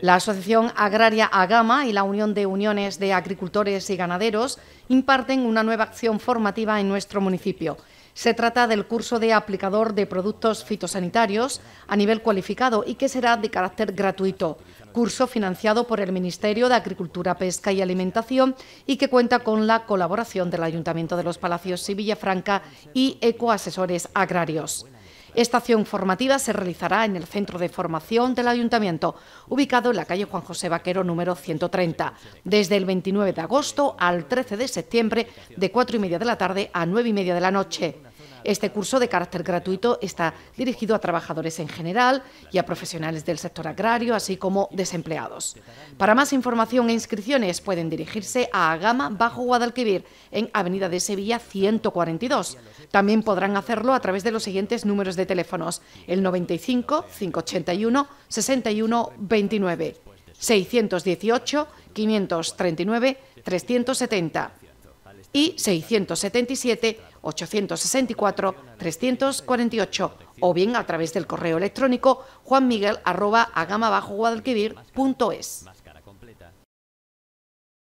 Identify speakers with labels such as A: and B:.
A: La Asociación Agraria Agama y la Unión de Uniones de Agricultores y Ganaderos imparten una nueva acción formativa en nuestro municipio. Se trata del curso de aplicador de productos fitosanitarios a nivel cualificado y que será de carácter gratuito. Curso financiado por el Ministerio de Agricultura, Pesca y Alimentación y que cuenta con la colaboración del Ayuntamiento de los Palacios y Villafranca y Ecoasesores Agrarios. Esta acción formativa se realizará en el Centro de Formación del Ayuntamiento, ubicado en la calle Juan José Vaquero número 130, desde el 29 de agosto al 13 de septiembre, de cuatro y media de la tarde a nueve y media de la noche. Este curso de carácter gratuito está dirigido a trabajadores en general y a profesionales del sector agrario, así como desempleados. Para más información e inscripciones pueden dirigirse a Agama Bajo Guadalquivir, en Avenida de Sevilla 142. También podrán hacerlo a través de los siguientes números de teléfonos, el 95 581 61 29, 618 539 370 y 677 864-348 o bien a través del correo electrónico juanmiguel.agamabajoguadalquivir.es.